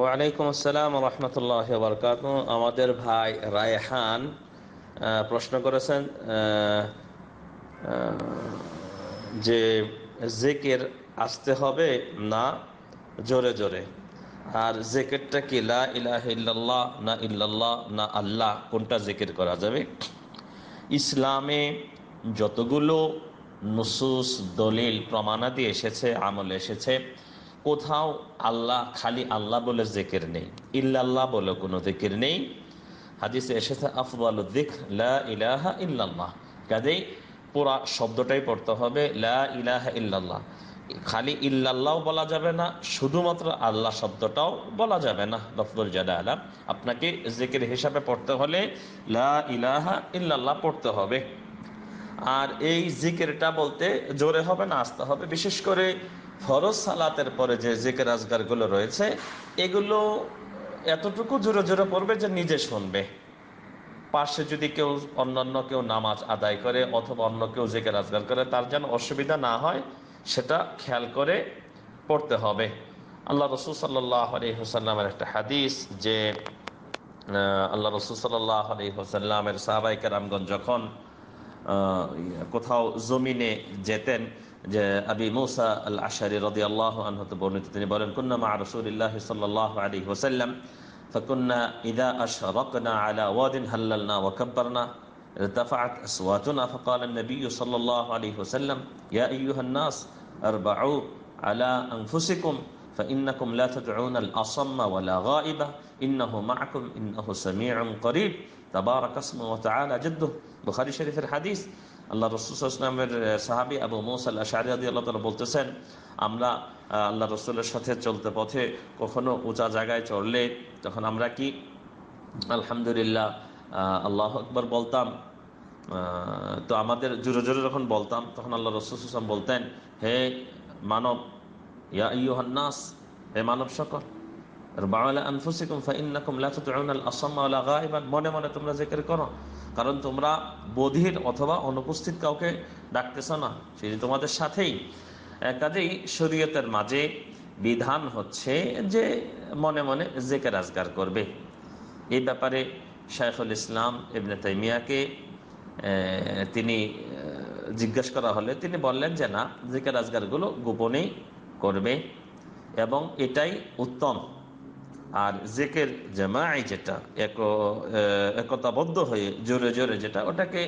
ওয়ালাইকুম আসসালাম রহমতুল্লাহ বরকাত আমাদের ভাই রায়হান প্রশ্ন করেছেন যে জেকের আসতে হবে না জোরে জোরে আর জেকেরটা কি লা ইলাহ ইল্লাল্লাহ না ইল্লাল্লাহ না আল্লাহ কোনটা জেকের করা যাবে ইসলামে যতগুলো নুসুস দলিল প্রমাণাদি এসেছে আমল এসেছে কোথাও আল্লাহ খালি আল্লাহ বলে জেকের নেই ইল্লাল্লাহ বলে কোনো জেকের নেই হাদিসে এসেছে আফবাল দিক লা ইলাহা ইল্লাল্লাহ কাজেই পুরা শব্দটাই পড়তে হবে লা ইলাহা ইল্লাল্লাহ খালি ইল্লাল্লাহ বলা যাবে না শুধুমাত্র আল্লাহ শব্দটাও বলা যাবে না লফদুল জালা আলাম আপনাকে জেকের হিসাবে পড়তে হলে লা ইলাহা ইল্লাল্লাহ পড়তে হবে আর এই জিকেরটা বলতে জোরে হবে না আসতে হবে বিশেষ করে ফরজ সালাতের পরে যে জিকের আজগারগুলো রয়েছে এগুলো এতটুকু জোরে জোরে পড়বে যে নিজে শুনবে পাশে যদি কেউ অন্যান্য কেউ নামাজ আদায় করে অথবা অন্য কেউ জিকের আজগার করে তার যেন অসুবিধা না হয় সেটা খেয়াল করে পড়তে হবে আল্লাহ রসুল সাল্লাহ আলী হোসাল্লামের একটা হাদিস যে আল্লাহ রসুল সাল্লাহ আলী হোসাল্লামের সাহাবাইকার রামগঞ্জ যখন কোথাও জমিনে যেতেন যে আবি মৌসা আল আশারি রদি আল্লাহ আনহতে বর্ণিত তিনি বলেন কুন্না মা রসুলিল্লাহ সাল্লাহ আলী হোসাল্লাম ফকুন্না ইদা আশরকনা আলা ওয়াদিন হাল্লালনা ওয়াকব্বরনা ارتفعت أصواتنا فقال النبي صلى الله عليه وسلم يا أيها الناس اربعوا على أنفسكم فإنكم لا تدعون الأصم ولا غائبة إنه معكم إنه سميع قريب শরীফের হাদিস আল্লাহ সাহাবি বলতেছেন আমরা আল্লাহ রসুলের সাথে চলতে পথে কখনো উঁচা জায়গায় চড়লে তখন আমরা কি আলহামদুলিল্লাহ আল্লাহ আকবর বলতাম তো আমাদের জোরে জোরে যখন বলতাম তখন আল্লাহ রসুল বলতেন হে মানব ইয়া ইউহান্নাস হে মানব সকল মনে মনে তোমরা জেকের করো কারণ তোমরা বধির অথবা অনুপস্থিত কাউকে ডাকতেছ না সেটি তোমাদের সাথেই কাজেই শরীয়তের মাঝে বিধান হচ্ছে যে মনে মনে জেকের রাজগার করবে এই ব্যাপারে শাইখুল ইসলাম ইবনে তাইমিয়াকে তিনি জিজ্ঞেস করা হলে তিনি বললেন যে না জেকের রাজগারগুলো গোপনেই করবে এবং এটাই উত্তম আর জেকের জামাই যেটা একতাবদ্ধ হয়ে জোরে জোরে যেটা ওটাকে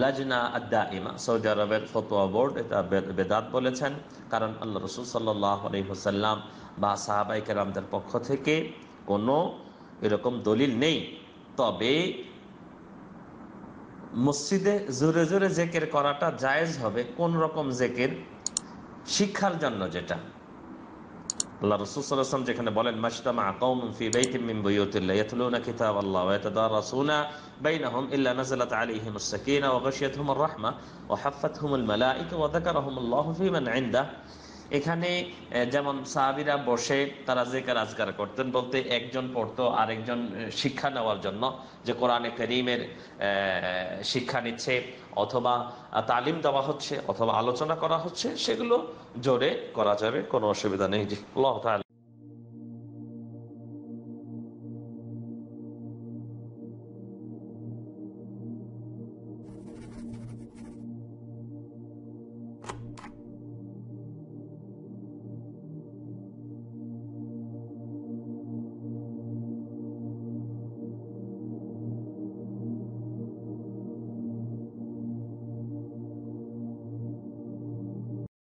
লাজনা আদা ইমা সৌদি আরবের ফতোয়া বোর্ড এটা বেদাত বলেছেন কারণ আল্লাহ রসুল সাল্লাহ হোসাল্লাম বা সাহাবাই কেরামদের পক্ষ থেকে কোনো এরকম দলিল নেই তবে মসজিদে জোরে জোরে জেকের করাটা জায়েজ হবে কোন রকম জেকের শিক্ষার জন্য যেটা আল্লাহ রসুল সাল্লাম যেখানে বলেন মাসতামা কৌম ফি বাইতিম মিন বুয়ুতিল্লাহ ইয়াতলুনা কিতাব আল্লাহ ওয়া ইয়াতাদারাসুনা বাইনাহুম ইল্লা নাযালাত আলাইহিম আস-সাকিনা ওয়া গাশিয়াতহুম আর-রাহমা ওয়া হাফাতহুম আল মালায়েকা ওয়া যাকারাহুম আল্লাহু ফি মান ইনদাহু এখানে যেমন সাহাবিরা বসে তারা জেকার আজকার করতেন বলতে একজন পড়তো আরেকজন শিক্ষা নেওয়ার জন্য যে কোরআনে করিমের শিক্ষা নিচ্ছে অথবা তালিম দেওয়া হচ্ছে অথবা আলোচনা করা হচ্ছে সেগুলো জোরে করা যাবে কোনো অসুবিধা নেই